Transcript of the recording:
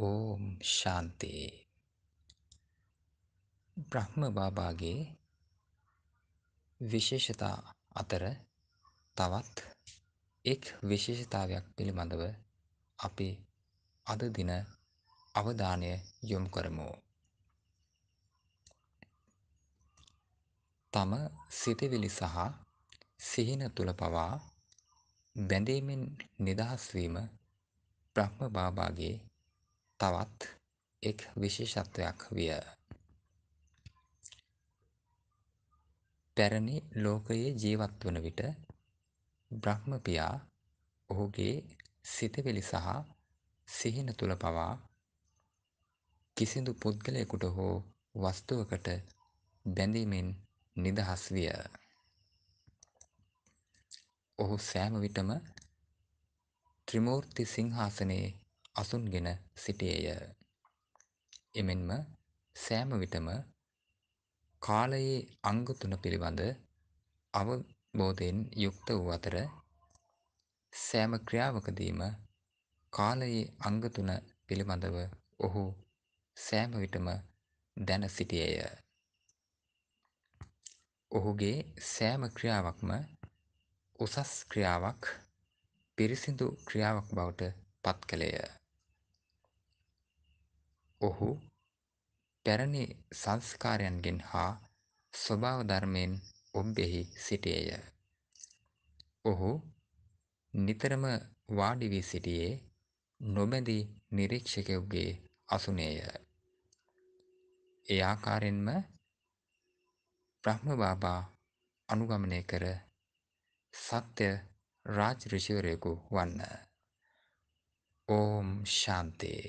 ඕම් ශාන්තේ බ්‍රහ්ම බාබාගේ විශේෂතා අතර තවත් එක් විශේෂතාවයක් පිළිබඳව අපි අද දින අවධානය යොමු කරමු. තම සිතවිලි සහ සිහින තුල පවා බැඳීමෙන් නිදහස් වීම බ්‍රහ්ම බාබාගේ තවත් එක් විශේෂත්වයක් විය. පැරණි ලෝකයේ ජීවත් වන විට බ්‍රහ්මපියා ඔහුගේ සිතවිලි සහ සිහින තුළ පවා කිසිදු පුද්ගලයෙකුට හෝ වස්තුවකට බැඳීමෙන් නිදහස් විය. ඔහු සෑම විටම ත්‍රිමූර්ති සිංහාසනයේ අසුන්ගෙන සිටියේය. එමෙන්ම සෑම විටම කාලයේ අංග තුන පිළිබඳ අවබෝධයෙන් යුක්ත වූ අතර සෑම ක්‍රියාවකදීම කාලයේ අංග තුන පිළිබඳව ඔහු සෑම විටම දැන සිටියේය. ඔහුගේ සෑම ක්‍රියාවක්ම උසස් ක්‍රියාවක් පිරිසිදු ක්‍රියාවක් බවට පත් කළේය. ඔහු පැරණි සංස්කාරයන්ගෙන් හා ස්වභාව ධර්මයෙන් ඔබ්බෙහි සිටියේය. ඔහු නිතරම වාඩි වී සිටියේ නොබැඳී නිරීක්ෂකයෙකුගේ අසුනේය. ඒ ආකාරයෙන්ම බ්‍රහ්ම බාබා අනුගමනය කර සත්‍ය රාජ ඍෂිවරයෙකු වන්න. ඕම් ශාන්තේ